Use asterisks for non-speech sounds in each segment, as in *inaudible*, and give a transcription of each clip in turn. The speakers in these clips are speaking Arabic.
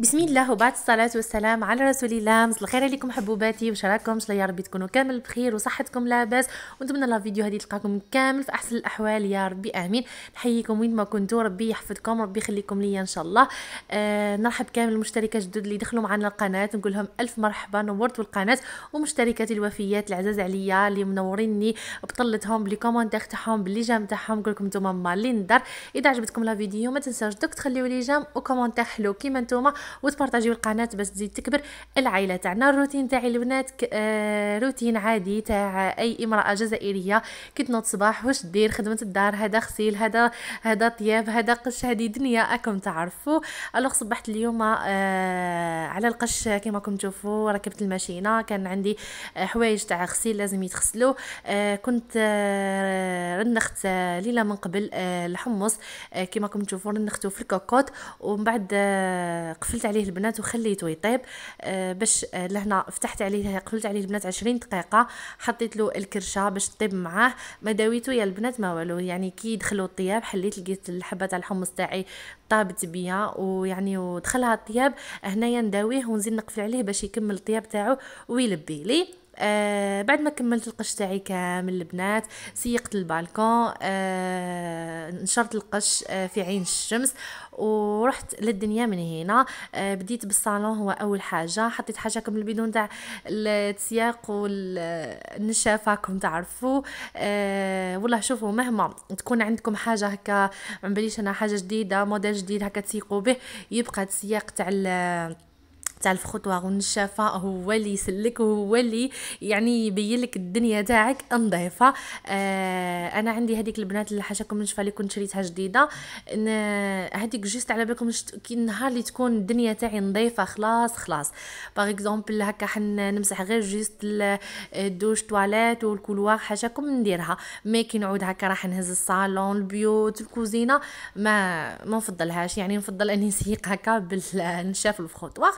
بسم الله وبعد الصلاة والسلام على رسول الله مساء الخير عليكم حبوباتي واش راكم ان شاء الله يا ربي تكونوا كامل بخير وصحتكم لاباس ونتمنى لا فيديو هذه تلقاكم كامل في احسن الاحوال يا ربي امين نحييكم وين ما كنتوا ربي يحفظكم ربي يخليكم ليا ان شاء الله آه نرحب كامل المشتركات الجدد اللي دخلوا معنا القناه نقول لهم الف مرحبا نورتوا القناه ومشتركاتي الوفيات العزاز عليا اللي منوريني بطلتهم بلي كومونتير تاعهم بلي جام تاعهم نقول لكم نتوما مالين الدار اذا عجبتكم لا فيديو ما تنساوش دوك تخليوا لي جام وكومونتير حلو كيما نتوما وتبارطاجيو القناه باش تزيد تكبر العائله تاعنا الروتين تاعي البنات آه روتين عادي تاع اي امراه جزائريه كي تنوض صباح واش دير خدمه الدار هذا غسيل هذا هذا طياب هذا قش هذه دنيا اكم تعرفوا الوغ صبحت اليوم آه على القش كما راكم تشوفوا ركبت الماشينه كان عندي آه، حوايج تاع غسيل لازم يتغسلوا آه كنت آه رنخت آه، ليله من قبل آه الحمص آه كما راكم تشوفوا رنختو في الكوكوت ومن بعد آه قفلت عليه البنات وخليته يطيب آه باش آه لهنا فتحت عليه قفلت عليه البنات 20 دقيقه حطيت له الكرشه باش تطيب معاه ما داويته يا البنات ما والو يعني كي دخلوا الطياب حليت لقيت الحبه تاع الحمص تاعي طابت بيا ويعني ودخلها الطياب هنايا نداويه ونزيد نقفل عليه باش يكمل الطياب تاعو ويلبي لي آه بعد ما كملت القش تاعي كامل البنات سيقت البالكون آه نشرت القش آه في عين الشمس ورحت للدنيا من هنا آه بديت بالصالون هو اول حاجه حطيت حاجه كم البيدون تاع التسياق والنشافه كون تعرفوا آه والله شوفوا مهما تكون عندكم حاجه هكا ما انا حاجه جديده موديل جديد هكا تسيقوا به يبقى التسياق تاع تاع الفخطوه والنشافه هو اللي يسلك وهو اللي يعني يبين لك الدنيا تاعك نظيفه آه انا عندي هذيك البنات اللي حاشاكم النشفه اللي كنت شريتها جديده هذيك جوست على بالكم كي النهار اللي تكون الدنيا تاعي نظيفه خلاص خلاص باغ اكزومبل هكا حن نمسح غير جوست الدوش تواليت والكولوار حاشاكم نديرها مي كي نعود هكا راح نهز الصالون البيوت الكوزينه ما ما نفضلهاش يعني نفضل اني نسيق هكا بالنشاف الفخوطوار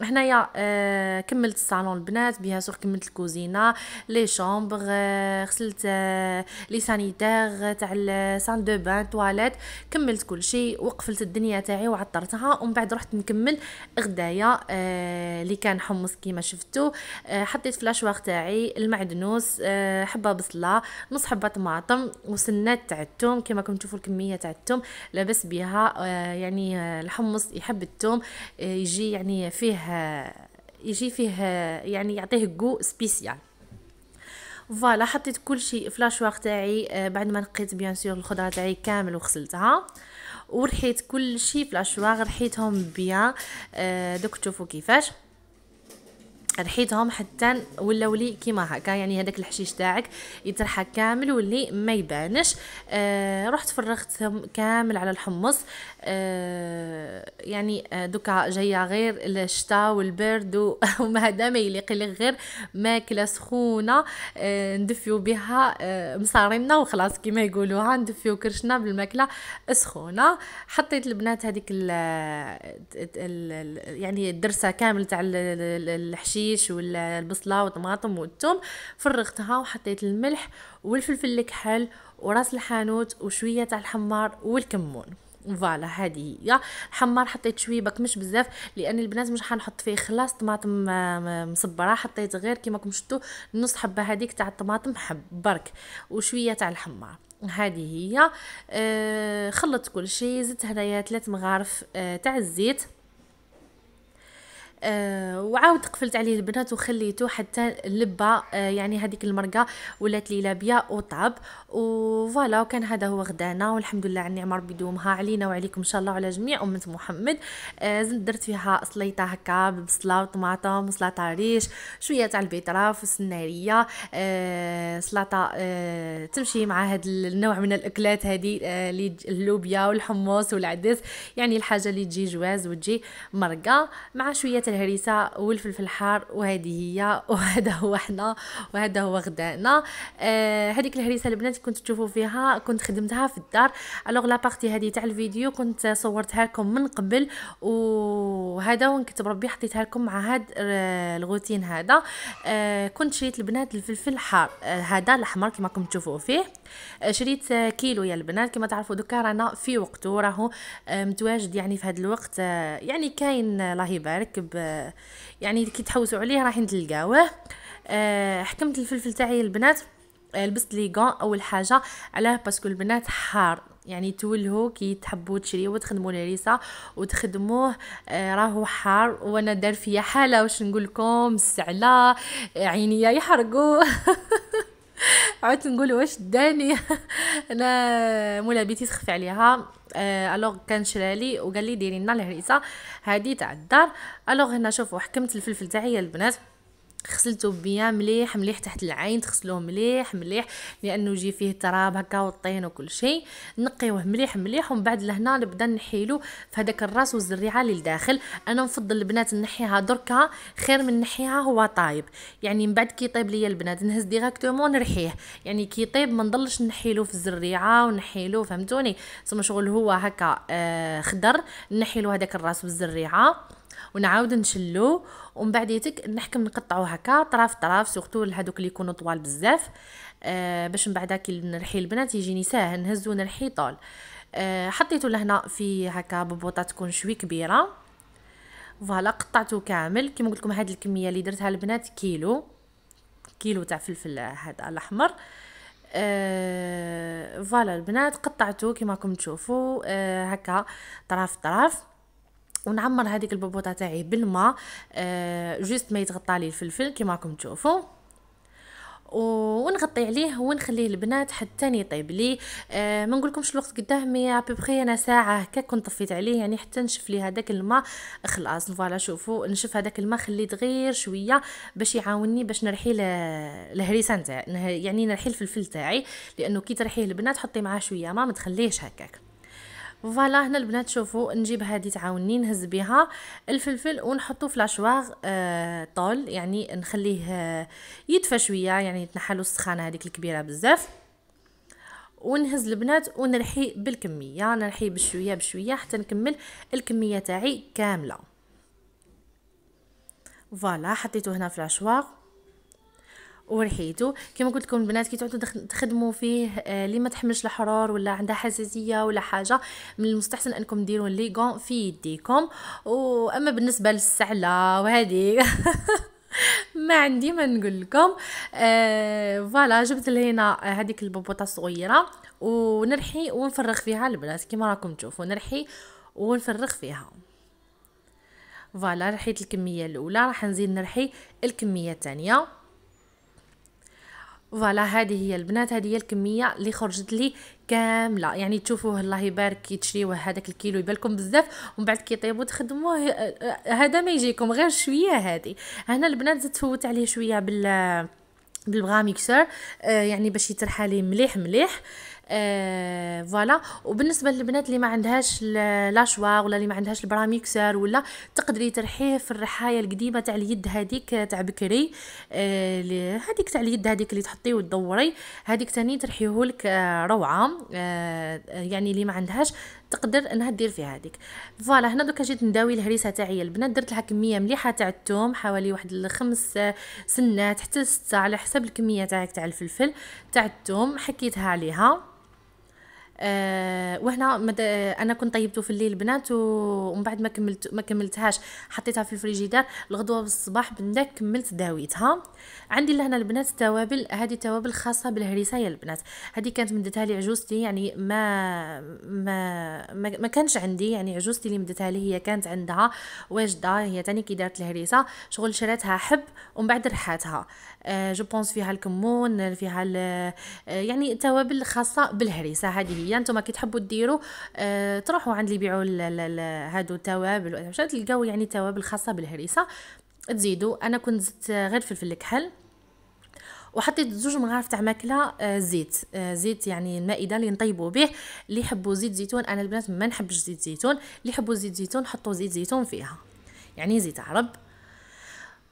هنايا آه كملت الصالون البنات بها سوق كملت الكوزينه لي شومبر آه، غسلت آه لي سانيتير آه، تاع السان آه، دو بان تواليت كملت كل شيء وقفلت الدنيا تاعي وعطرتها ومن بعد رحت نكمل غدايا آه اللي كان حمص كيما شفتو آه حطيت في تاعي المعدنوس آه حبه بصله نص حبه طماطم وسنات تاع الثوم كيما راكم تشوفوا الكميه تاع الثوم لاباس بها آه يعني الحمص يحب الثوم آه يجي يعني فيه يجي فيه يعني يعطيه جو سبيسيال فوالا حطيت كل شيء في لاشوار تاعي آه، بعد ما نقيت بيان سور الخضره تاعي كامل وغسلتها ورحيت كل شيء في لاشوار رحيتهم بيان آه، دوك تشوفوا كيفاش رحيتهم حتى ولاو لي كيما هكا يعني هذاك الحشيش تاعك يترحى كامل واللي ما يبانش آه رحت فرغتهم كامل على الحمص آه يعني آه، دوكا جايه غير الشتاء والبرد *laughs* وما هذا ما يليق لي غير ماكله سخونه آه ندفيو بها آه مصارينا وخلاص كيما يقولوها ندفيو كرشنا بالماكله سخونه حطيت البنات هذيك آه، ال يعني الدرسه كامل تاع الحشيش الشيش والبصله والطماطم والثوم فرغتها وحطيت الملح والفلفل الكحل وراس الحانوت وشويه تاع الحمار والكمون فوالا هذه هي الحمار حطيت شويه باك مش بزاف لان البنات مش حنحط فيه خلاص طماطم مصبره حطيت غير كيما راكم شفتوا نص حبه هذيك تاع الطماطم حب برك وشويه تاع الحمار هذه هي آه، خلطت كل شيء زدت هنايا ثلاث مغارف آه، تاع الزيت آه وعاود قفلت عليه البنات وخليته حتى لبى آه يعني هذيك المرقه ولات لي لابيه وطاب وفوالا وكان هذا هو غدانا والحمد لله على النعمه ربي يدومها علينا وعليكم ان شاء الله وعلى جميع امه محمد آه زدت درت فيها سليطه هكا ببصله وطماطم وسلطه ريش شويه تاع البيطراف والسناريه آه سلطه آه تمشي مع هذا النوع من الاكلات هذه آه اللوبيا والحمص والعدس يعني الحاجه اللي تجي جواز وتجي مرقه مع شويه الهريسه والفلفل الحار وهذه هي وهذا هو حنا وهذا هو غدانا آه هذيك الهريسه البنات كنت تشوفوا فيها كنت خدمتها في الدار الوغ لا بارتي هذه تاع الفيديو كنت صورتها لكم من قبل وهذا ونكتب ربي حطيتها لكم مع هاد آه، الغوتين هذا آه كنت شريت البنات الفلفل الحار آه هذا الاحمر كما راكم تشوفوا فيه آه، شريت آه، كيلو يا البنات كما تعرفوا دوكا رانا في وقت راهو متواجد يعني في هذا الوقت يعني كاين الله يبارك يعني كي تحوسوا عليه راح تلقاوه آه، حكمت الفلفل تاعي البنات آه، لبست لي غون اول حاجه علاه باسكو البنات حار يعني تولهو كي تحبوا تشريوه تخدموا الهريسه وتخدموه آه، راهو حار وانا دار فيا حاله واش نقول لكم السعله عينيا يحرقوا *laughs* *laughs* عاد نقول واش داني *laughs* انا مولا بيتي تخفي عليها آه، الوغ كان شرالي وقال لي ديري لنا الهريسه هادي تاع الدار الوغ هنا شوفوا حكمت الفلفل تاعي البنات غسلته بيان مليح مليح تحت العين تغسلوه مليح مليح لانه يجي فيه تراب هكا والطين وكل شيء نقيوه مليح مليح ومن بعد لهنا نبدا نحيلو في هذاك الراس والزريعه للداخل لداخل انا نفضل البنات نحيها دركا خير من نحيها هو طايب يعني من بعد كي يطيب ليا البنات نهز ديراكتومون نرحيه يعني كي يطيب ما نضلش نحيلو في الزريعه ونحيلو فهمتوني ثم شغل هو هكا آه خضر نحيلو هذاك الراس والزريعه ونعاود نشلو ومن بعد يتك نحكم نقطعو هكا طراف طراف سورتو لهذوك اللي يكونوا طوال بزاف آه باش من بعد كي نرحي البنات يجيني ساهل نهزو نرحي طول آه حطيته لهنا في هكا ببوطه تكون شوي كبيره فوالا قطعته كامل كيما قلت لكم هذه الكميه اللي درتها البنات كيلو كيلو تاع فلفل هذا الاحمر آه فوالا البنات قطعته كيما راكم تشوفوا آه هكا طرف طرف ونعمر هذيك البلبوطه تاعي بالماء آه جوست ما يتغطى لي الفلفل كيما راكم تشوفوا ونغطي عليه ونخليه البنات حتى يطيب لي آه ما نقولكمش الوقت قداه مي ابوبخي انا ساعه هكا كنت طفيت عليه يعني حتى نشف لي هذاك الماء خلاص فوالا شوفوا نشف هذاك الماء خليت غير شويه باش يعاوني باش نرحي الهريسه نتاع يعني نرحي الفلفل تاعي لانه كي ترحيه البنات حطي معاه شويه ما ما تخليهش هكاك فوالا هنا البنات شوفوا نجيب هذه تعاوني نهز بها الفلفل ونحطه في لاشواغ آه طول يعني نخليه آه، يدفى شويه يعني يتنحى السخانه هذيك الكبيره بزاف ونهز البنات ونرحي بالكميه نرحي بشويه بشويه حتى نكمل الكميه تاعي كامله فوالا حطيته هنا في لاشواغ ورحيتو كما قلت لكم البنات كي تعودوا تخدموا فيه آه، اللي ما تحملش الحرار ولا عندها حساسيه ولا حاجه من المستحسن انكم ديروا لي غون في يديكم واما بالنسبه للسعله وهذه *laughs* ما عندي ما نقول لكم آه فوالا جبت لهنا هذيك البوبوطه الصغيره ونرحي ونفرغ فيها البنات كما راكم تشوفوا نرحي ونفرغ فيها فوالا رحيت الكميه الاولى راح نزيد نرحي الكميه الثانيه فوالا هذه هي البنات هذه هي الكميه اللي خرجت لي كامله يعني تشوفوه الله يبارك كي تشريوه هذاك الكيلو يبان لكم بزاف ومن بعد كي تخدموه آه، آه، هذا ما يجيكم غير شويه هذه هنا البنات زدت فوت عليه شويه بال بالبغا آه، يعني باش يترحالي مليح مليح آه آه فوالا وبالنسبه للبنات اللي ما عندهاش لاشوار ولا اللي ما عندهاش البراميكسر ولا تقدري ترحيه في الرحايه القديمه تاع اليد هذيك آه، تاع بكري آه هذيك تاع اليد هذيك اللي تحطيه وتدوري هذيك تاني ترحيهولك آه روعه آه يعني اللي ما عندهاش تقدر انها دير فيها هذيك فوالا هنا دوكا جيت نداوي الهريسه تاعي البنات درت لها كميه مليحه تاع الثوم حوالي واحد الخمس آه، سنات حتى سته على حسب الكميه تاعك تاع الفلفل تاع الثوم حكيتها عليها آه، وهنا مد... آه، انا كنت طيبته في الليل بنات ومن بعد ما كملت ما كملتهاش حطيتها في الفريجيدار الغدوه بالصباح بنداك كملت داويتها عندي لهنا البنات توابل هذه توابل خاصه بالهريسه يا البنات هذه كانت مدتها لي عجوزتي يعني ما ما ما, ما كانش عندي يعني عجوزتي اللي مدتها لي هي كانت عندها واجده هي تاني كي دارت الهريسه شغل شراتها حب ومن بعد رحاتها جو آه، بونس فيها الكمون فيها يعني توابل خاصه بالهريسه هذه هي نتوما كي تحبوا ديروا آه تروحوا عند اللي يبيعوا هادو التوابل تلقاو يعني توابل خاصه بالهريسه تزيدوا انا كنت زدت غير فلفل الكحل وحطيت زوج مغارف تاع ماكله آه، زيت آه، زيت يعني المائده اللي نطيبوا به اللي يحبوا زيت زيتون انا البنات ما نحبش زيت زيتون اللي يحبوا زيت زيتون حطوا زيت زيتون فيها يعني زيت عرب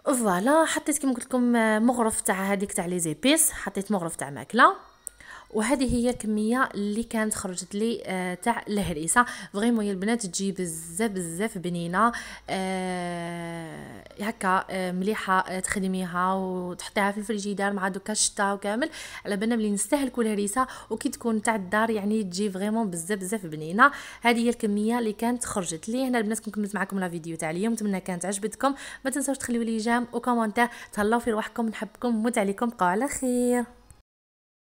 فوالا حطيت كيما قلت لكم آه، مغرف تاع هذيك تاع لي زيبيس حطيت مغرف تاع ماكله وهذه هي الكميه اللي كانت خرجت لي آه، تاع الهريسه فريمون يا البنات تجي بزاف بزاف بنينه آه، هكا آه، مليحه تخدميها وتحطيها في الفريجيدار مع دوكا الشتا وكامل على بالنا بلي نستهلكوا الهريسه وكي تكون تاع الدار يعني تجي فريمون بزاف بزاف بنينه هذه هي الكميه اللي كانت خرجت لي هنا البنات كنت كملت معكم لا فيديو تاع اليوم نتمنى كانت عجبتكم ما تنساوش تخليو لي جام وكومونتير تهلاو في روحكم نحبكم نموت عليكم بقاو على خير